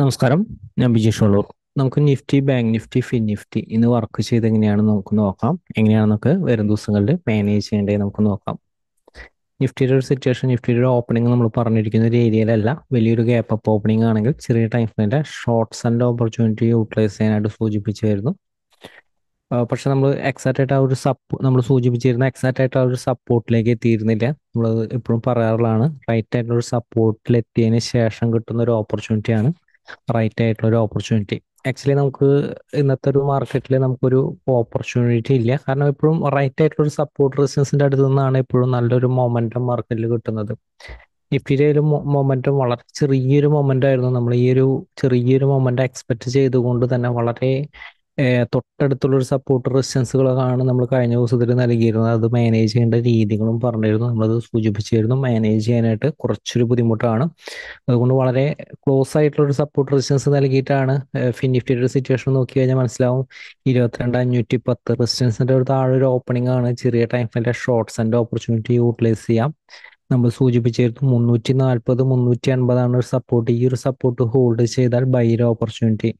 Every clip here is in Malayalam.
നമസ്കാരം ഞാൻ ബിജേഷ് ഉള്ളൂർ നമുക്ക് Nifty bank Nifty fin Nifty ഇന്ന് വർക്ക് ചെയ്ത് എങ്ങനെയാണെന്ന് നമുക്ക് നോക്കാം എങ്ങനെയാണെന്നൊക്കെ വരും ദിവസങ്ങളിൽ മാനേജ് ചെയ്യേണ്ടത് നമുക്ക് നോക്കാം നിഫ്റ്റിയുടെ ഒരു സിറ്റുവേഷൻ നിഫ്റ്റിയുടെ ഓപ്പണിംഗ് നമ്മൾ പറഞ്ഞിരിക്കുന്ന ഒരു ഏരിയയിലല്ല വലിയൊരു ഗ്യാപ്പ് അപ്പ് ഓപ്പണിംഗ് ആണെങ്കിൽ ചെറിയ ടൈം ടൈമിൻ്റെ ഷോർട്ട്സ് ആൻഡ് ഓപ്പർച്യൂണിറ്റി യൂട്ടിലൈസ് ചെയ്യാനായിട്ട് സൂചിപ്പിച്ചായിരുന്നു പക്ഷെ നമ്മൾ എക്സാക്റ്റ് ആയിട്ട് ആ ഒരു സപ്പോ നമ്മൾ സൂചിപ്പിച്ചിരുന്ന എക്സാക്റ്റ് ആയിട്ട് ആ ഒരു സപ്പോർട്ടിലേക്ക് എത്തിയിരുന്നില്ല നമ്മൾ എപ്പോഴും പറയാറുള്ളതാണ് റൈറ്റ് ആയിട്ടുള്ള ഒരു സപ്പോർട്ടിൽ എത്തിയതിന് ശേഷം കിട്ടുന്ന ഒരു ഓപ്പർച്യൂണിറ്റിയാണ് റൈറ്റ് ആയിട്ടുള്ള ഒരു ഓപ്പർച്യൂണിറ്റി ആക്ച്വലി നമുക്ക് ഇന്നത്തെ ഒരു മാർക്കറ്റിൽ നമുക്കൊരു ഓപ്പർച്യൂണിറ്റി ഇല്ല കാരണം എപ്പോഴും റൈറ്റ് ആയിട്ടുള്ള ഒരു സപ്പോർട്ട് റെസിസ്റ്റൻസിന്റെ അടുത്ത് നിന്നാണ് എപ്പോഴും നല്ലൊരു മൊമെന്റം മാർക്കറ്റിൽ കിട്ടുന്നത് നിഫ്റ്റിയുടെ ഒരു മൊമെന്റം വളരെ ചെറിയൊരു മൊമെന്റ് ആയിരുന്നു നമ്മൾ ഈ ഒരു ചെറിയൊരു മൊമെന്റ് എക്സ്പെക്ട് ചെയ്തുകൊണ്ട് തന്നെ വളരെ തൊട്ടടുത്തുള്ളൊരു സപ്പോർട്ട് റെസ്റ്റൻസുകളൊക്കെയാണ് നമ്മൾ കഴിഞ്ഞ ദിവസത്തിൽ നൽകിയിരുന്നത് അത് മാനേജ് ചെയ്യേണ്ട രീതികളും പറഞ്ഞിരുന്നു നമ്മളത് സൂചിപ്പിച്ചിരുന്നു മാനേജ് ചെയ്യാനായിട്ട് കുറച്ചൊരു ബുദ്ധിമുട്ടാണ് അതുകൊണ്ട് വളരെ ക്ലോസ് ആയിട്ടുള്ളൊരു സപ്പോർട്ട് റെസിസ്റ്റൻസ് നൽകിയിട്ടാണ് ഫിനിഫ്റ്റിയുടെ സിറ്റുവേഷൻ നോക്കി കഴിഞ്ഞാൽ മനസ്സിലാവും ഇരുപത്തിരണ്ട് അഞ്ഞൂറ്റി പത്ത് റെസിസ്റ്റൻസിൻ്റെ ഒരു താഴെ ഒരു ഓപ്പണിംഗ് ആണ് ചെറിയ ടൈമിലെ ഷോർട്ട്സ് ആൻഡ് ഓപ്പർച്യൂണിറ്റി യൂട്ടിലൈസ് ചെയ്യാം നമ്മൾ സൂചിപ്പിച്ചിരുന്നു മുന്നൂറ്റി നാൽപ്പത് മുന്നൂറ്റി അൻപതാണ് ഒരു സപ്പോർട്ട് ഈ ഒരു സപ്പോർട്ട് ഹോൾഡ് ചെയ്താൽ ബൈര ഓപ്പർച്യൂണിറ്റി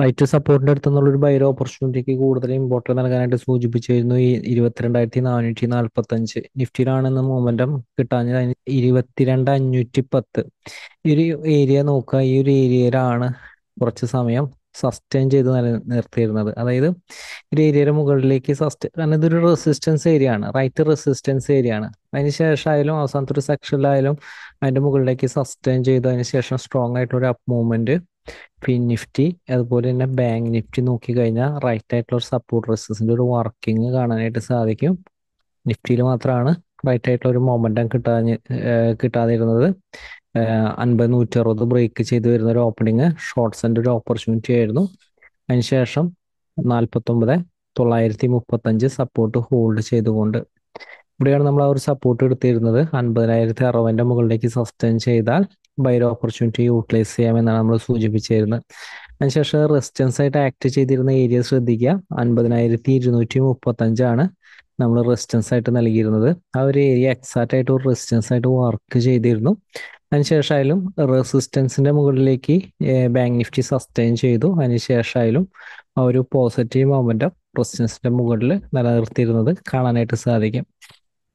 റൈറ്റ് സപ്പോർട്ടിന്റെ അടുത്ത് ഒരു ബൈറോ ഓപ്പർച്യൂണിറ്റിക്ക് കൂടുതൽ ഇമ്പോർട്ടൻസ് നൽകാനായിട്ട് സൂചിപ്പിച്ചിരുന്നു ഈ ഇരുപത്തിരണ്ടായിരത്തി നാനൂറ്റി നാൽപ്പത്തി അഞ്ച് ഇന്ന് മൂവ്മെന്റം കിട്ടാൻ ഇരുപത്തിരണ്ട് അഞ്ഞൂറ്റി പത്ത് ഈ ഒരു ഏരിയ നോക്കുക ഈ ഒരു ഏരിയയിലാണ് കുറച്ച് സമയം സസ്റ്റെയിൻ ചെയ്ത് നിർത്തിയിരുന്നത് അതായത് ഒരു ഏരിയയുടെ മുകളിലേക്ക് സസ്റ്റെ കാരണം ഇതൊരു റെസിസ്റ്റൻസ് ഏരിയ ആണ് റൈറ്റ് റെസിസ്റ്റൻസ് ഏരിയ ആണ് അതിന് ശേഷമായാലും അവസാനത്തെ ഒരു സെക്ഷനിലായാലും അതിന്റെ മുകളിലേക്ക് സസ്റ്റെയിൻ ചെയ്ത് അതിന് ശേഷം സ്ട്രോങ് ആയിട്ടുള്ള ഒരു അപ്പ് മൂവ്മെന്റ് പി നിഫ്റ്റി അതുപോലെ തന്നെ ബാങ്ക് നിഫ്റ്റി നോക്കി കഴിഞ്ഞാൽ റൈറ്റ് ആയിട്ടുള്ള ഒരു സപ്പോർട്ട് റെസിസ്റ്റൻസിൻ്റെ ഒരു വർക്കിംഗ് കാണാനായിട്ട് സാധിക്കും നിഫ്റ്റിയിൽ മാത്രമാണ് റൈറ്റ് ആയിട്ടുള്ള ഒരു മൊമെൻറ്റം കിട്ടാഞ്ഞ് കിട്ടാതിരുന്നത് അൻപത് നൂറ്റി അറുപത് ബ്രേക്ക് ചെയ്ത് വരുന്ന ഒരു ഓപ്പണിങ് ഷോർട്ട്സിൻ്റെ ഒരു ഓപ്പർച്യൂണിറ്റി ആയിരുന്നു അതിനുശേഷം നാൽപ്പത്തൊമ്പത് തൊള്ളായിരത്തി മുപ്പത്തഞ്ച് സപ്പോർട്ട് ഹോൾഡ് ചെയ്തുകൊണ്ട് ഇവിടെയാണ് നമ്മൾ ആ ഒരു സപ്പോർട്ട് എടുത്തിരുന്നത് അൻപതിനായിരത്തി അറുപതിൻ്റെ മുകളിലേക്ക് സസ്റ്റെയിൻ ചെയ്താൽ ബൈ ഒരു ഓപ്പർച്യൂണിറ്റി യൂട്ടിലൈസ് ചെയ്യാമെന്നാണ് നമ്മൾ സൂചിപ്പിച്ചിരുന്നത് അതിനുശേഷം റെസിസ്റ്റൻസ് ആയിട്ട് ആക്ട് ചെയ്തിരുന്ന ഏരിയ ശ്രദ്ധിക്കുക അൻപതിനായിരത്തി ഇരുന്നൂറ്റി മുപ്പത്തഞ്ചാണ് നമ്മൾ റെസിസ്റ്റൻസ് ആയിട്ട് നൽകിയിരുന്നത് ആ ഒരു ഏരിയ എക്സാക്റ്റ് ആയിട്ട് ഒരു റെസിസ്റ്റൻസ് ആയിട്ട് വർക്ക് ചെയ്തിരുന്നു ആയാലും റെസിസ്റ്റൻസിന്റെ മുകളിലേക്ക് ബാങ്ക് നിഫ്റ്റി സസ്റ്റെയിൻ ചെയ്തു ആയാലും ആ ഒരു പോസിറ്റീവ് മൊമെന്റം റെസിസ്റ്റൻസിന്റെ മുകളിൽ നിലനിർത്തിയിരുന്നത് കാണാനായിട്ട് സാധിക്കും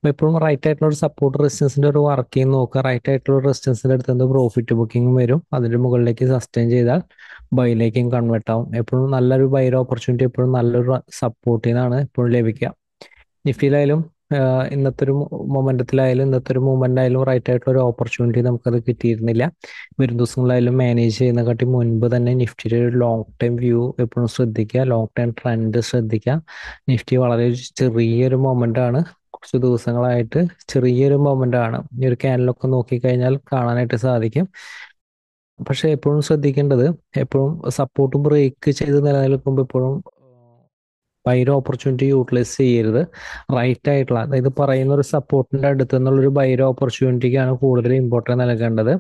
എപ്പോഴും റൈറ്റ് ആയിട്ടുള്ള ഒരു സപ്പോർട്ട് റെസിസ്റ്റൻസിന്റെ ഒരു വർക്കിംഗ് നോക്കുക റൈറ്റ് ആയിട്ടുള്ള റെസിസ്റ്റൻസിൻ്റെ അടുത്ത് നിന്ന് പ്രോഫിറ്റ് ബുക്കിംഗ് വരും അതിൻ്റെ മുകളിലേക്ക് സസ്റ്റെയിൻ ചെയ്താൽ ബൈയിലേക്കും കൺവേർട്ട് ആവും എപ്പോഴും നല്ലൊരു ബൈര ഓപ്പർച്യൂണിറ്റി എപ്പോഴും നല്ലൊരു സപ്പോർട്ടിൽ നിന്നാണ് എപ്പോഴും ലഭിക്കുക നിഫ്റ്റിയിലായാലും ഇന്നത്തെ ഒരു മൊമെന്റത്തിലായാലും ഇന്നത്തെ ഒരു മൂവ്മെന്റ് ആയാലും റൈറ്റ് ആയിട്ടുള്ള ഒരു ഓപ്പർച്യൂണിറ്റി നമുക്കത് കിട്ടിയിരുന്നില്ല വരും ദിവസങ്ങളായാലും മാനേജ് ചെയ്യുന്ന കാട്ടി മുൻപ് തന്നെ നിഫ്റ്റിയുടെ ഒരു ലോങ് ടൈം വ്യൂ എപ്പോഴും ശ്രദ്ധിക്കുക ലോങ് ടൈം ട്രെൻഡ് ശ്രദ്ധിക്കുക നിഫ്റ്റി വളരെ ചെറിയൊരു മൊമെന്റ് ആണ് കുറച്ച് ദിവസങ്ങളായിട്ട് ചെറിയൊരു മൊമെന്റ് ആണ് ഈ ഒരു ക്യാനിലൊക്കെ നോക്കിക്കഴിഞ്ഞാൽ കാണാനായിട്ട് സാധിക്കും പക്ഷെ എപ്പോഴും ശ്രദ്ധിക്കേണ്ടത് എപ്പോഴും സപ്പോർട്ടും ബ്രേക്ക് ചെയ്ത് നിലനിൽക്കുമ്പോൾ എപ്പോഴും ഭയങ്കര ഓപ്പർച്യൂണിറ്റി യൂട്ടിലൈസ് ചെയ്യരുത് റൈറ്റ് ആയിട്ടുള്ള അതായത് പറയുന്ന ഒരു സപ്പോർട്ടിന്റെ അടുത്ത് നിന്നുള്ള ഒരു ഭയങ്കര ഓപ്പർച്യൂണിറ്റിക്കാണ് കൂടുതൽ ഇമ്പോർട്ടൻസ് നൽകേണ്ടത്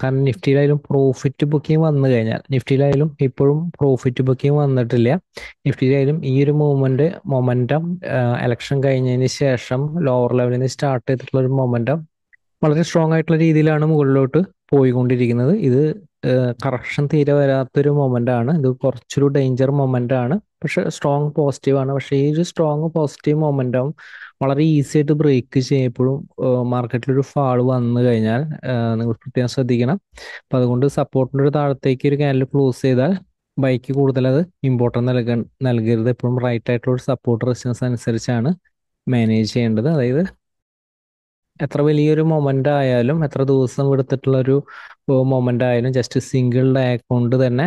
കാരണം നിഫ്റ്റിയിലായാലും പ്രോഫിറ്റ് ബുക്കിംഗ് വന്നു കഴിഞ്ഞാൽ നിഫ്റ്റിയിലായാലും ഇപ്പോഴും പ്രോഫിറ്റ് ബുക്കിംഗ് വന്നിട്ടില്ല നിഫ്റ്റിയിലായാലും ഈ ഒരു മൂവ്മെന്റ് മൊമെന്റം ഇലക്ഷൻ കഴിഞ്ഞതിന് ശേഷം ലോവർ ലെവലിൽ നിന്ന് സ്റ്റാർട്ട് ചെയ്തിട്ടുള്ള ഒരു മൊമെന്റം വളരെ സ്ട്രോങ് ആയിട്ടുള്ള രീതിയിലാണ് മുകളിലോട്ട് പോയിക്കൊണ്ടിരിക്കുന്നത് ഇത് കറക്ഷൻ തീരെ വരാത്തൊരു മൊമെന്റ് ആണ് ഇത് കുറച്ചൊരു ഡേഞ്ചർ മൊമെന്റ് ആണ് പക്ഷെ സ്ട്രോങ് പോസിറ്റീവ് ആണ് പക്ഷെ ഈ ഒരു സ്ട്രോങ് പോസിറ്റീവ് മൊമെന്റും വളരെ ഈസി ആയിട്ട് ബ്രേക്ക് ചെയ്യപ്പോഴും മാർക്കറ്റിൽ ഒരു ഫാൾ വന്നു കഴിഞ്ഞാൽ നിങ്ങൾ പ്രത്യേകം ശ്രദ്ധിക്കണം അപ്പൊ അതുകൊണ്ട് സപ്പോർട്ടിന്റെ ഒരു താഴത്തേക്ക് ഒരു കാനൽ ക്ലോസ് ചെയ്താൽ ബൈക്ക് കൂടുതൽ അത് ഇമ്പോർട്ടൻസ് നൽക നൽകരുത് എപ്പോഴും റൈറ്റ് ആയിട്ടുള്ള ഒരു സപ്പോർട്ട് റെസിസ്റ്റൻസ് അനുസരിച്ചാണ് മാനേജ് ചെയ്യേണ്ടത് അതായത് എത്ര വലിയൊരു മൊമെന്റ് ആയാലും എത്ര ദിവസം എടുത്തിട്ടുള്ള ഒരു മൊമെന്റ് ആയാലും ജസ്റ്റ് സിംഗിൾ ഡേ തന്നെ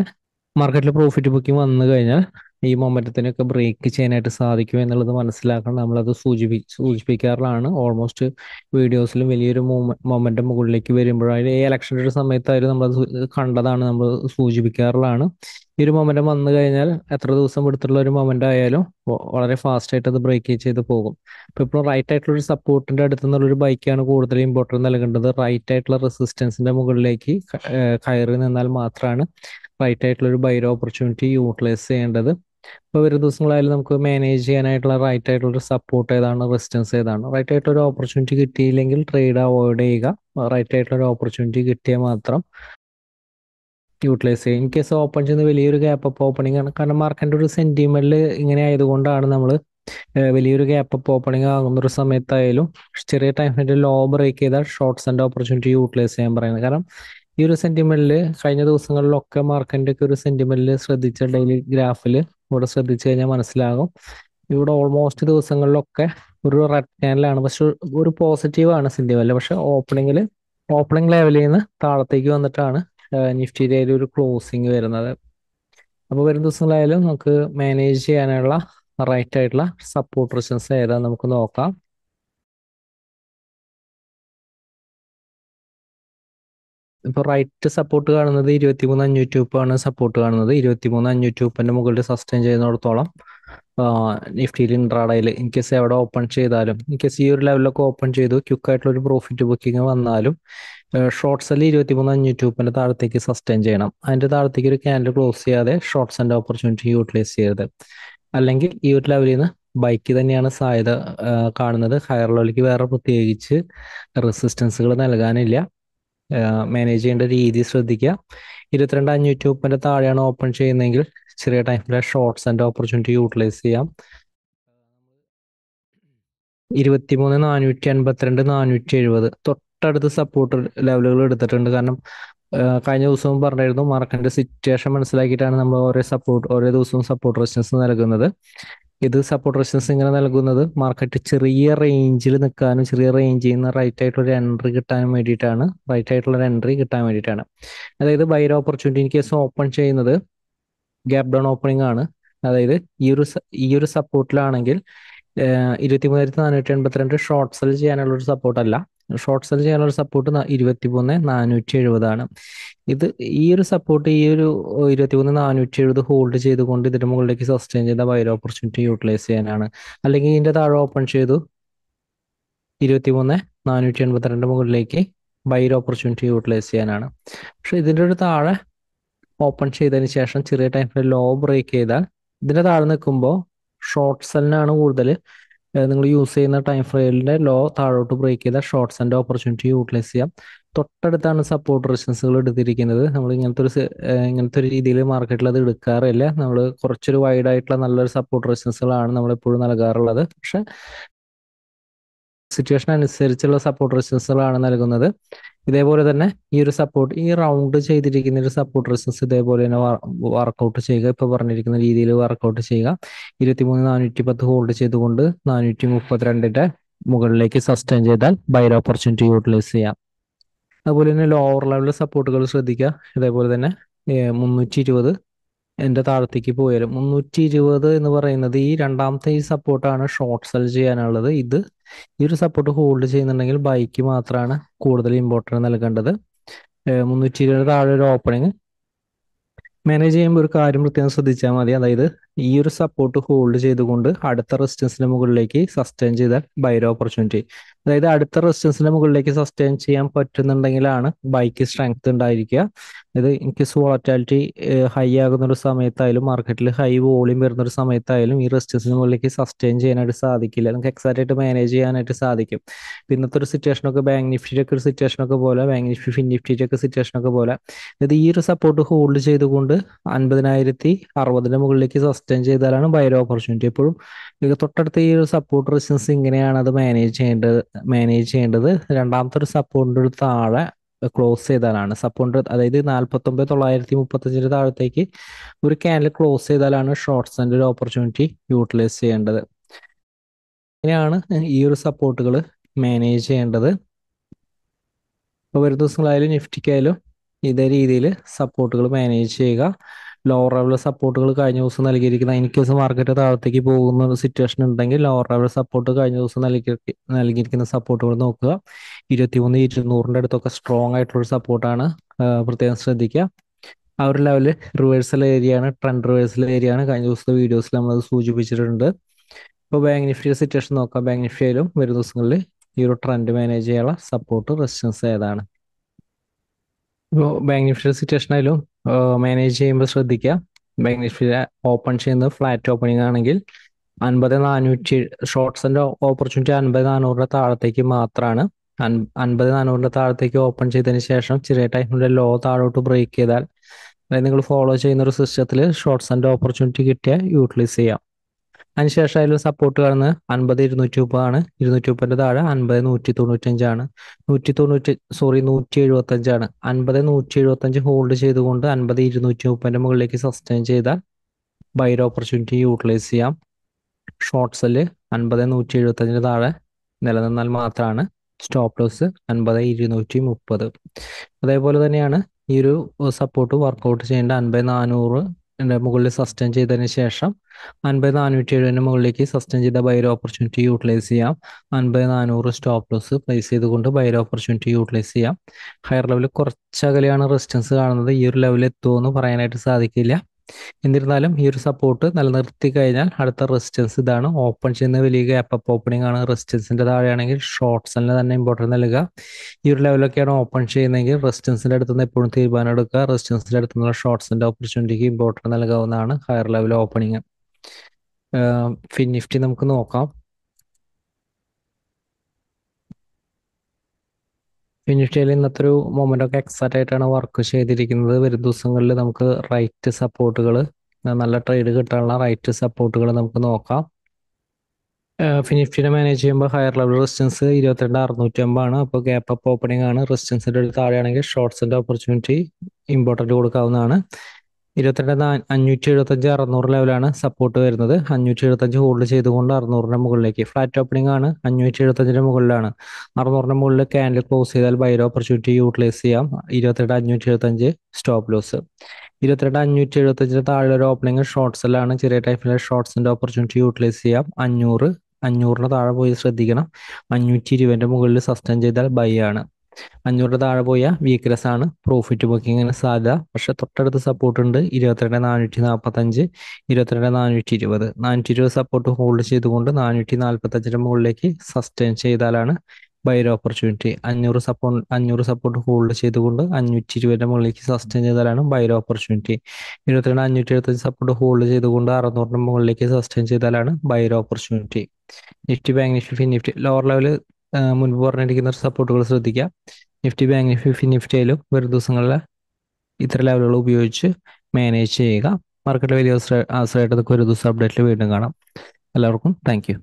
മാർക്കറ്റിൽ പ്രോഫിറ്റ് ബുക്കിംഗ് വന്നു കഴിഞ്ഞാൽ ഈ മൊമെന്റത്തിനൊക്കെ ബ്രേക്ക് ചെയ്യാനായിട്ട് സാധിക്കും എന്നുള്ളത് മനസ്സിലാക്കണം നമ്മളത് സൂചിപ്പി സൂചിപ്പിക്കാറിലാണ് ഓൾമോസ്റ്റ് വീഡിയോസിലും വലിയൊരു മൊമെന്റ് മുകളിലേക്ക് വരുമ്പോഴായാലും ഈ ഇലക്ഷൻ്റെ ഒരു സമയത്തായാലും നമ്മളത് കണ്ടതാണ് നമ്മൾ സൂചിപ്പിക്കാറുള്ളതാണ് ഈ ഒരു മൊമെന്റ് വന്നു കഴിഞ്ഞാൽ എത്ര ദിവസം എടുത്തുള്ള ഒരു മൊമെന്റ് ആയാലും വളരെ ഫാസ്റ്റ് ആയിട്ട് അത് ബ്രേക്ക് ചെയ്ത് പോകും ഇപ്പൊ ഇപ്പോൾ റൈറ്റ് ആയിട്ടുള്ള ഒരു സപ്പോർട്ടിന്റെ അടുത്ത് നിന്നുള്ള ഒരു ബൈക്കാണ് കൂടുതൽ ഇമ്പോർട്ടൻറ്റ് നൽകേണ്ടത് റൈറ്റ് ആയിട്ടുള്ള റെസിസ്റ്റൻസിന്റെ മുകളിലേക്ക് കയറി നിന്നാൽ മാത്രമാണ് റൈറ്റ് ആയിട്ടുള്ള ഒരു ബൈർ ഓപ്പർച്യൂണിറ്റി യൂട്ടിലൈസ് ചെയ്യേണ്ടത് ഇപ്പൊ ഒരു ദിവസങ്ങളായാലും നമുക്ക് മാനേജ് ചെയ്യാനായിട്ടുള്ള റൈറ്റ് ആയിട്ടുള്ള ഒരു സപ്പോർട്ട് ഏതാണ് റെസിസ്റ്റൻസ് ഏതാണ് റൈറ്റ് ആയിട്ടുള്ള ഒരു ഓപ്പർച്യൂണിറ്റി കിട്ടിയില്ലെങ്കിൽ ട്രേഡ് അവോയ്ഡ് ചെയ്യുക റൈറ്റ് ആയിട്ടുള്ള ഒരു ഓപ്പർച്യൂണിറ്റി കിട്ടിയാൽ മാത്രം യൂട്ടിലൈസ് ചെയ്യും ഇൻ കേസ് ഓപ്പൺ ചെയ്യുന്ന വലിയൊരു ഗ്യാപ്പ് അപ്പ് ഓപ്പണിംഗ് ആണ് കാരണം മാർക്കറ്റിൻ്റെ ഒരു സെൻറ്റിമെൻറ്റിൽ ഇങ്ങനെ ആയതുകൊണ്ടാണ് നമ്മൾ വലിയൊരു ഗ്യാപ്പ് അപ്പ് ഓപ്പണിംഗ് ആകുന്ന ഒരു സമയത്തായാലും ചെറിയ ടൈം ഫ്രണ്ടിൽ ലോ ബ്രേക്ക് ചെയ്താൽ ഷോർട്ട്സ് ആൻഡ് ഓപ്പർച്യൂണിറ്റി യൂട്ടിലൈസ് ചെയ്യാൻ പറയുന്നത് കാരണം ഈ ഒരു സെന്റിമെന്റിൽ കഴിഞ്ഞ ദിവസങ്ങളിലൊക്കെ മാർക്കറ്റിന്റെ ഒക്കെ ഒരു സെന്റിമെന്റിൽ ശ്രദ്ധിച്ച ഡെയിലി ഗ്രാഫിൽ ഇവിടെ ശ്രദ്ധിച്ചു കഴിഞ്ഞാൽ മനസ്സിലാകും ഇവിടെ ഓൾമോസ്റ്റ് ദിവസങ്ങളിലൊക്കെ ഒരു റെഡ് ചാനലാണ് പക്ഷെ ഒരു പോസിറ്റീവ് ആണ് സെന്റിമെന്റ് പക്ഷെ ഓപ്പണിംഗിൽ ഓപ്പണിംഗ് ലെവലിൽ നിന്ന് താഴത്തേക്ക് വന്നിട്ടാണ് നിഫ്റ്റിയുടെ ഒരു ക്ലോസിങ് വരുന്നത് അപ്പോൾ വരും ദിവസങ്ങളായാലും നമുക്ക് മാനേജ് ചെയ്യാനുള്ള റൈറ്റ് ആയിട്ടുള്ള സപ്പോർട്ട് റിസൻസ് ഏതാണ് നമുക്ക് നോക്കാം ഇപ്പോൾ റൈറ്റ് സപ്പോർട്ട് കാണുന്നത് മൂന്ന് അഞ്ഞൂറ്റി ഉപ്പാണ് സപ്പോർട്ട് കാണുന്നത് മൂന്ന് അഞ്ഞൂറ്റി മുപ്പതിൻ്റെ മുകളിൽ സസ്റ്റെയിൻ ചെയ്യുന്നിടത്തോളം നിഫ്റ്റിയിൽ ഇൻട്രാഡയിൽ ഇൻ കേസ് എവിടെ ഓപ്പൺ ചെയ്താലും ഇൻ കേസ് ഈ ഒരു ലെവലിലൊക്കെ ഓപ്പൺ ചെയ്തു ക്യുക്ക് ആയിട്ടുള്ള ഒരു പ്രോഫിറ്റ് ബുക്കിംഗ് വന്നാലും ഷോർട്ട് സെല്ല് ഇരുപത്തിമൂന്ന് അഞ്ഞൂറ്റി മുപ്പതിന്റെ താഴത്തേക്ക് സസ്റ്റെയിൻ ചെയ്യണം അതിന്റെ താഴത്തേക്ക് ഒരു ക്യാൻഡൽ ക്ലോസ് ചെയ്യാതെ ഷോർട്ട് സെൻഡ് ഓപ്പർച്യൂണിറ്റി യൂട്ടിലൈസ് ചെയ്യരുത് അല്ലെങ്കിൽ ഈ ഒരു ലെവലിൽ നിന്ന് ബൈക്ക് തന്നെയാണ് സാധ്യത കാണുന്നത് ഹയർ ലെവലിലേക്ക് വേറെ പ്രത്യേകിച്ച് റെസിസ്റ്റൻസുകൾ നൽകാനില്ല മാനേജ് ചെയ്യേണ്ട രീതി ശ്രദ്ധിക്കുക ഇരുപത്തിരണ്ട് അഞ്ഞൂറ്റി മുപ്പതിൻ്റെ താഴെയാണ് ഓപ്പൺ ചെയ്യുന്നതെങ്കിൽ ചെറിയ ടൈമിലെ ഷോർട്ട്സ് ആൻഡ് ഓപ്പർച്യൂണിറ്റി യൂട്ടിലൈസ് ചെയ്യാം ഇരുപത്തിമൂന്ന് നാനൂറ്റി അൻപത്തിരണ്ട് നാനൂറ്റി എഴുപത് തൊട്ടടുത്ത് സപ്പോർട്ട് ലെവലുകൾ എടുത്തിട്ടുണ്ട് കാരണം കഴിഞ്ഞ ദിവസവും പറഞ്ഞായിരുന്നു മാർക്കറ്റിന്റെ സിറ്റുവേഷൻ മനസ്സിലാക്കിയിട്ടാണ് നമ്മൾ ഓരോ സപ്പോർട്ട് ഓരോ ദിവസവും സപ്പോർട്ട് റെസിസ്റ്റൻസ് നൽകുന്നത് ഇത് സപ്പോർട്ട് റെസിസ്റ്റൻസ് ഇങ്ങനെ നൽകുന്നത് മാർക്കറ്റ് ചെറിയ റേഞ്ചിൽ നിൽക്കാനും ചെറിയ റേഞ്ചിൽ നിന്ന് റൈറ്റ് ആയിട്ടുള്ള ഒരു എൻട്രി കിട്ടാനും വേണ്ടിയിട്ടാണ് റൈറ്റ് ആയിട്ടുള്ള ഒരു എൻട്രി കിട്ടാൻ വേണ്ടിയിട്ടാണ് അതായത് buyer opportunity in case open ചെയ്യുന്നത് ഗ്യാപ് ഡൗൺ ഓപ്പണിംഗ് ആണ് അതായത് ഈ ഒരു ഈ ഒരു സപ്പോർട്ടിലാണെങ്കിൽ ഇരുപത്തി മൂവായിരത്തി നാനൂറ്റി എൺപത്തിരണ്ട് ഷോർട്ട് സെൽ ചെയ്യാനുള്ള ഒരു സപ്പോർട്ട് അല്ല ഷോർട്ട് സെൽ ചെയ്യാനുള്ള സപ്പോർട്ട് ഇരുപത്തിമൂന്ന് നാനൂറ്റി എഴുപതാണ് ഇത് ഈ ഒരു സപ്പോർട്ട് ഈ ഒരു ഇരുപത്തിമൂന്ന് നാനൂറ്റി എഴുപത് ഹോൾഡ് ചെയ്തുകൊണ്ട് ഇതിന്റെ മുകളിലേക്ക് സസ്റ്റെയിൻ ചെയ്ത ബൈ ഓപ്പർച്യൂണിറ്റി യൂട്ടിലൈസ് ചെയ്യാനാണ് അല്ലെങ്കിൽ ഇതിന്റെ താഴെ ഓപ്പൺ ചെയ്തു ഇരുപത്തിമൂന്ന് നാനൂറ്റി എൺപത്തിരണ്ട് മുകളിലേക്ക് ബൈ ഓപ്പർച്യൂണിറ്റി യൂട്ടിലൈസ് ചെയ്യാനാണ് പക്ഷെ ഇതിൻ്റെ ഒരു താഴെ ഓപ്പൺ ചെയ്തതിന് ശേഷം ചെറിയ ടൈം ലോ ബ്രേക്ക് ചെയ്താൽ ഇതിന്റെ താഴെ നിൽക്കുമ്പോൾ ഷോർട്ട് സെല്ലിനാണ് കൂടുതൽ നിങ്ങൾ യൂസ് ചെയ്യുന്ന ടൈം ഫ്രെയിലിന്റെ ലോ താഴോട്ട് ബ്രേക്ക് ചെയ്താൽ ഷോർട്ട്സ് ആൻഡ് ഓപ്പർച്യൂണിറ്റി യൂട്ടിലൈസ് ചെയ്യാം തൊട്ടടുത്താണ് സപ്പോർട്ട് റെസിസ്റ്റൻസുകൾ എടുത്തിരിക്കുന്നത് നമ്മൾ ഇങ്ങനത്തെ ഒരു ഇങ്ങനത്തെ ഒരു രീതിയിൽ മാർക്കറ്റിൽ അത് എടുക്കാറില്ല നമ്മൾ കുറച്ചൊരു വൈഡ് ആയിട്ടുള്ള നല്ലൊരു സപ്പോർട്ട് റെസിസ്റ്റൻസുകളാണ് നമ്മൾ എപ്പോഴും നൽകാറുള്ളത് പക്ഷെ സിറ്റുവേഷൻ അനുസരിച്ചുള്ള സപ്പോർട്ട് റെസിസ്റ്റൻസുകളാണ് നൽകുന്നത് ഇതേപോലെ തന്നെ ഈ ഒരു സപ്പോർട്ട് ഈ റൗണ്ട് ചെയ്തിരിക്കുന്ന ഒരു സപ്പോർട്ട് റെസിസ്റ്റൻസ് ഇതേപോലെ തന്നെ വർക്കൗട്ട് ചെയ്യുക ഇപ്പൊ പറഞ്ഞിരിക്കുന്ന രീതിയിൽ വർക്കൗട്ട് ചെയ്യുക ഇരുപത്തിമൂന്ന് നാനൂറ്റി പത്ത് ഹോൾഡ് ചെയ്തുകൊണ്ട് നാനൂറ്റി രണ്ടിന്റെ മുകളിലേക്ക് സസ്റ്റെയിൻ ചെയ്താൽ ബൈർ ഓപ്പർച്യൂണിറ്റി യൂട്ടിലൈസ് ചെയ്യാം അതുപോലെ തന്നെ ലോവർ ലെവലിൽ സപ്പോർട്ടുകൾ ശ്രദ്ധിക്കുക ഇതേപോലെ തന്നെ മുന്നൂറ്റി ഇരുപത് എന്റെ താഴത്തേക്ക് പോയാലും മുന്നൂറ്റി ഇരുപത് എന്ന് പറയുന്നത് ഈ രണ്ടാമത്തെ ഈ സപ്പോർട്ടാണ് ഷോർട്ട് സെൽ ചെയ്യാനുള്ളത് ഇത് ഈ ഒരു സപ്പോർട്ട് ഹോൾഡ് ചെയ്യുന്നുണ്ടെങ്കിൽ ബൈക്ക് മാത്രമാണ് കൂടുതൽ ഇമ്പോർട്ടൻ്റ് നൽകേണ്ടത് മുന്നൂറ്റി ഇരുപത് താഴെ ഒരു ഓപ്പണിങ് മാനേജ് ചെയ്യുമ്പോൾ ഒരു കാര്യം പ്രത്യേകം ശ്രദ്ധിച്ചാൽ മതി അതായത് ഈ ഒരു സപ്പോർട്ട് ഹോൾഡ് ചെയ്തുകൊണ്ട് അടുത്ത റെസിസ്റ്റൻസിന് മുകളിലേക്ക് സസ്റ്റെയിൻ ചെയ്താൽ ബൈർ ഓപ്പർച്യൂണിറ്റി അതായത് അടുത്ത റെസിസ്റ്റൻസിന്റെ മുകളിലേക്ക് സസ്റ്റെയിൻ ചെയ്യാൻ പറ്റുന്നുണ്ടെങ്കിലാണ് ബൈക്ക് സ്ട്രെങ്ത് ഉണ്ടായിരിക്കുക അതായത് എനിക്ക് വോളറ്റാലിറ്റി ഹൈ ആകുന്ന ഒരു സമയത്തായാലും മാർക്കറ്റിൽ ഹൈ വോളിയം വരുന്ന ഒരു സമയത്തായാലും ഈ റെസിസ്റ്റൻസിന് മുകളിലേക്ക് സസ്റ്റെയിൻ ചെയ്യാനായിട്ട് സാധിക്കില്ല നമുക്ക് എക്സാക്റ്റ് ആയിട്ട് മാനേജ് ചെയ്യാനായിട്ട് സാധിക്കും ഇന്നത്തെ ഒരു സിറ്റുവേഷനൊക്കെ ബാങ്ക് ഒക്കെ ഒരു സിറ്റുവേഷനൊക്കെ പോലെ ബാങ്ക് നിഫ്റ്റി ഫിൻ സിറ്റുവേഷൻ സിറ്റുവേഷനൊക്കെ പോലെ അതായത് ഈ ഒരു സപ്പോർട്ട് ഹോൾഡ് ചെയ്തുകൊണ്ട് അൻപതിനായിരത്തി അറുപതിന് മുകളിലേക്ക് സസ്റ്റെയിൻ ചെയ്താലാണ് ബൈ ഓപ്പർച്യൂണിറ്റി എപ്പോഴും തൊട്ടടുത്ത ഈ ഒരു സപ്പോർട്ട് റെസിസ്റ്റൻസ് ഇങ്ങനെയാണ് അത് മാനേജ് ചെയ്യേണ്ടത് മാനേജ് ചെയ്യേണ്ടത് രണ്ടാമത്തെ ഒരു സപ്പോർട്ടിൻ്റെ താഴെ ക്ലോസ് ചെയ്താലാണ് സപ്പോർട്ട് അതായത് നാൽപ്പത്തൊമ്പത് തൊള്ളായിരത്തി മുപ്പത്തഞ്ചിന് താഴത്തേക്ക് ഒരു ക്യാനൽ ക്ലോസ് ചെയ്താലാണ് സെൻ്റെ ഒരു ഓപ്പർച്യൂണിറ്റി യൂട്ടിലൈസ് ചെയ്യേണ്ടത് അങ്ങനെയാണ് ഈ ഒരു സപ്പോർട്ടുകൾ മാനേജ് ചെയ്യേണ്ടത് ഇപ്പോൾ വരും ദിവസങ്ങളായാലും നിഫ്റ്റിക്കായാലും ഇതേ രീതിയിൽ സപ്പോർട്ടുകൾ മാനേജ് ചെയ്യുക ലോവർ ലെവൽ സപ്പോർട്ടുകൾ കഴിഞ്ഞ ദിവസം നൽകിയിരിക്കുന്ന ഇൻ ദിവസം മാർക്കറ്റ് താഴത്തേക്ക് പോകുന്ന ഒരു സിറ്റുവേഷൻ ഉണ്ടെങ്കിൽ ലോവർ ലെവൽ സപ്പോർട്ട് കഴിഞ്ഞ ദിവസം നൽകി നൽകിയിരിക്കുന്ന സപ്പോർട്ടുകൾ നോക്കുക മൂന്ന് ഇരുന്നൂറിൻ്റെ അടുത്തൊക്കെ സ്ട്രോങ് ആയിട്ടുള്ള സപ്പോർട്ടാണ് പ്രത്യേകം ശ്രദ്ധിക്കുക ആ ഒരു ലെവല് റിവേഴ്സൽ ഏരിയ ആണ് ട്രെൻഡ് റിവേഴ്സൽ ഏരിയ ആണ് കഴിഞ്ഞ ദിവസത്തെ വീഡിയോസിൽ നമ്മൾ അത് സൂചിപ്പിച്ചിട്ടുണ്ട് ഇപ്പോൾ ബാങ്ക് നിഫ്റ്റിയുടെ സിറ്റുവേഷൻ നോക്കാം ബാങ്ക് നിഫ്റ്റിയിലും വരും ദിവസങ്ങളിൽ ഈ ഒരു ട്രെൻഡ് മാനേജ് ചെയ്യാനുള്ള സപ്പോർട്ട് റെസിസ്റ്റൻസ് ഏതാണ് ഇപ്പോൾ ബാങ്ക് നിഫ്റ്റിയുടെ സിറ്റുവേഷൻ ആയാലും മാനേജ് ചെയ്യുമ്പോൾ ശ്രദ്ധിക്കുക ബാങ്ക് നിഫ്റ്റി ഓപ്പൺ ചെയ്യുന്നത് ഫ്ലാറ്റ് ഓപ്പണിംഗ് ആണെങ്കിൽ അൻപത് നാനൂറ്റി ഷോർട്ട്സിന്റെ ഓപ്പർച്യൂണിറ്റി അൻപത് നാനൂറിൻ്റെ താഴത്തേക്ക് മാത്രമാണ് അൻപത് നാനൂറിൻ്റെ താഴത്തേക്ക് ഓപ്പൺ ചെയ്തതിന് ശേഷം ചെറിയ ടൈമിൻ്റെ ലോ താഴോട്ട് ബ്രേക്ക് ചെയ്താൽ അതായത് നിങ്ങൾ ഫോളോ ചെയ്യുന്ന ഒരു സിസ്റ്റത്തിൽ ഷോർട്ട്സ് ആൻഡ് ഓപ്പർച്യൂണിറ്റി കിട്ടിയാൽ യൂട്ടിലൈസ് ചെയ്യാം അതിനുശേഷം അതിൽ സപ്പോർട്ട് കാണുന്നത് അൻപത് ഇരുന്നൂറ്റി മുപ്പത് ആണ് ഇരുന്നൂറ്റി മുപ്പതിന്റെ താഴെ അൻപത് നൂറ്റി തൊണ്ണൂറ്റഞ്ചാണ് നൂറ്റി തൊണ്ണൂറ്റി സോറി നൂറ്റി എഴുപത്തി അഞ്ചാണ് അൻപത് നൂറ്റി എഴുപത്തി അഞ്ച് ഹോൾഡ് ചെയ്തുകൊണ്ട് അൻപത് ഇരുന്നൂറ്റി മുപ്പതിന്റെ മുകളിലേക്ക് സസ്റ്റൈൻ ചെയ്താൽ ബൈർ ഓപ്പർച്യൂണിറ്റി യൂട്ടിലൈസ് ചെയ്യാം ഷോർട്ട്സിൽ അൻപത് നൂറ്റി എഴുപത്തി അഞ്ചിന് താഴെ നിലനിന്നാൽ മാത്രമാണ് സ്റ്റോപ്പ് ലോസ് അൻപത് ഇരുന്നൂറ്റി മുപ്പത് അതേപോലെ തന്നെയാണ് ഈ ഒരു സപ്പോർട്ട് വർക്കൗട്ട് ചെയ്യേണ്ട അൻപത് നാനൂറ് മുകളിൽ സസ്റ്റൈൻ ചെയ്തതിന് ശേഷം അൻപത് നാനൂറ്റി എഴുപതിന് മുകളിലേക്ക് സസ്റ്റൈൻ ചെയ്ത ബൈർ ഓപ്പർച്യൂണിറ്റി യൂട്ടിലൈസ് ചെയ്യാം അൻപത് നാനൂറ് സ്റ്റോപ്പ് ലോസ് പ്ലേസ് ചെയ്തുകൊണ്ട് ബൈർ ഓപ്പർച്യൂണിറ്റി യൂട്ടിലൈസ് ചെയ്യാം ഹയർ ലെവലിൽ അകലെയാണ് റെസിസ്റ്റൻസ് കാണുന്നത് ഈ ഒരു ലെവലിൽ എത്തുമെന്ന് പറയാനായിട്ട് സാധിക്കില്ല എന്നിരുന്നാലും ഈ ഒരു സപ്പോർട്ട് നിലനിർത്തി കഴിഞ്ഞാൽ അടുത്ത റെസിസ്റ്റൻസ് ഇതാണ് ഓപ്പൺ ചെയ്യുന്ന വലിയ ഗ്യാപ്പ് അപ്പ് ഓപ്പണിംഗ് ആണ് റെസിസ്റ്റൻസിന്റെ താഴെയാണെങ്കിൽ സെല്ലിന് തന്നെ ഇമ്പോർട്ടൻസ് നൽകുക ഈ ഒരു ലെവലൊക്കെയാണ് ഓപ്പൺ ചെയ്യുന്നതെങ്കിൽ റെസിസ്റ്റൻസിന്റെ അടുത്ത് നിന്ന് എപ്പോഴും തീരുമാനം എടുക്കുക റെസിസ്റ്റൻസിന്റെ അടുത്തുനിന്നുള്ള ഷോർട്ട്സിന്റെ ഓപ്പർച്യൂണിറ്റിക്ക് ഇമ്പോർട്ടൻസ് നൽകാവുന്നതാണ് higher level opening fin Nifty നമുക്ക് നോക്കാം ഫിനിഷ്ടിയിൽ ഇന്നത്തെ ഒരു മൊമെന്റ് ഒക്കെ എക്സൈറ്റ് ആയിട്ടാണ് വർക്ക് ചെയ്തിരിക്കുന്നത് വരും ദിവസങ്ങളിൽ നമുക്ക് റൈറ്റ് സപ്പോർട്ടുകൾ നല്ല ട്രേഡ് കിട്ടാനുള്ള റൈറ്റ് സപ്പോർട്ടുകൾ നമുക്ക് നോക്കാം ഫിനിഫ്റ്റിനെ മാനേജ് ചെയ്യുമ്പോൾ ഹയർ ലെവൽ റെസിസ്റ്റൻസ് ഇരുപത്തിരണ്ട് അറുന്നൂറ്റി അമ്പാണ് അപ്പോൾ ഗ്യാപ്പ് അപ്പ് ഓപ്പണിംഗ് ആണ് റെസിസ്റ്റൻസിൻ്റെ ഒരു താഴെയാണെങ്കിൽ ഷോർട്ട്സിൻ്റെ ഓപ്പർച്യൂണിറ്റി ഇമ്പോർട്ടൻ്റ് കൊടുക്കാവുന്നതാണ് ഇരുപത്തിരണ്ട് അഞ്ഞൂറ്റി എഴുപത്തഞ്ച് അറുന്നൂറ് ലെവലാണ് സപ്പോർട്ട് വരുന്നത് അഞ്ഞൂറ്റി എഴുപത്തഞ്ച് ഹോൾഡ് ചെയ്തുകൊണ്ട് അറുന്നൂറിന്റെ മുകളിലേക്ക് ഫ്ലാറ്റ് ഓപ്പണിംഗ് ആണ് അഞ്ഞൂറ്റി എഴുപത്തഞ്ചിൻ്റെ മുകളിലാണ് അറുന്നൂറിന്റെ മുകളിൽ ക്യാൻഡിൽ ക്ലോസ് ചെയ്താൽ ബൈർ ഓപ്പർച്യൂണിറ്റി യൂട്ടിലൈസ് ചെയ്യാം ഇരുപത്തിരണ്ട് അഞ്ഞൂറ്റി എഴുപത്തഞ്ച് സ്റ്റോപ്പ് ലോസ് ഇരുപത്തിരണ്ട് അഞ്ഞൂറ്റി എഴുപത്തഞ്ചിന് താഴെ ഒരു ഓപ്പണിംഗ് ഷോർട്സിലാണ് ചെറിയ ടൈപ്പിലെ ഷോർട്സിൻ്റെ ഓപ്പർച്യൂണിറ്റി യൂട്ടിലൈസ് ചെയ്യാം അഞ്ഞൂറ് അഞ്ഞൂറിന് താഴെ പോയി ശ്രദ്ധിക്കണം അഞ്ഞൂറ്റി ഇരുപതിന്റെ മുകളിൽ സസ്റ്റൈൻ ചെയ്താൽ ബൈ ആണ് അഞ്ഞൂറ് താഴെ പോയ വീക്ക്നെസ് ആണ് പ്രോഫിറ്റ് ബുക്കിങ്ങിന് സാധ്യത പക്ഷെ തൊട്ടടുത്ത് സപ്പോർട്ട് ഉണ്ട് ഇരുപത്തിരണ്ട് നാനൂറ്റി നാൽപ്പത്തഞ്ച് ഇരുപത്തിരണ്ട് നാനൂറ്റി ഇരുപത് നാനൂറ്റി ഇരുപത് സപ്പോർട്ട് ഹോൾഡ് ചെയ്തുകൊണ്ട് നാനൂറ്റി നാൽപ്പത്തഞ്ചിന് മുകളിലേക്ക് സസ്റ്റെയിൻ ചെയ്താലാണ് ബൈർ ഓപ്പർച്യൂണിറ്റി അഞ്ഞൂറ് സപ്പോർട്ട് അഞ്ഞൂറ് സപ്പോർട്ട് ഹോൾഡ് ചെയ്തുകൊണ്ട് അഞ്ഞൂറ്റി ഇരുപതിൻ്റെ മുകളിലേക്ക് സസ്റ്റെയിൻ ചെയ്താലാണ് ബൈർ ഓപ്പർച്യൂണിറ്റി ഇരുപത്തിരണ്ട് അഞ്ഞൂറ്റി എഴുപത്തഞ്ച് സപ്പോർട്ട് ഹോൾഡ് ചെയ്തുകൊണ്ട് അറുന്നൂറിൻ്റെ മുകളിലേക്ക് സസ്റ്റെയിൻ ചെയ്താലാണ് buyer opportunity Nifty bank Nifty fin Nifty lower level മുൻപ് പറഞ്ഞിരിക്കുന്ന സപ്പോർട്ടുകൾ ശ്രദ്ധിക്കുക നിഫ്റ്റി ബാങ്ക് നിഫ്റ്റി നിഫ്റ്റിയിലും വരും ദിവസങ്ങളിൽ ഇത്ര ലെവലുകൾ ഉപയോഗിച്ച് മാനേജ് ചെയ്യുക മാർക്കറ്റിലെ വലിയ ആശ്രയമായിട്ട് ഒരു ദിവസം അപ്ഡേറ്റിൽ വീണ്ടും കാണാം എല്ലാവർക്കും താങ്ക്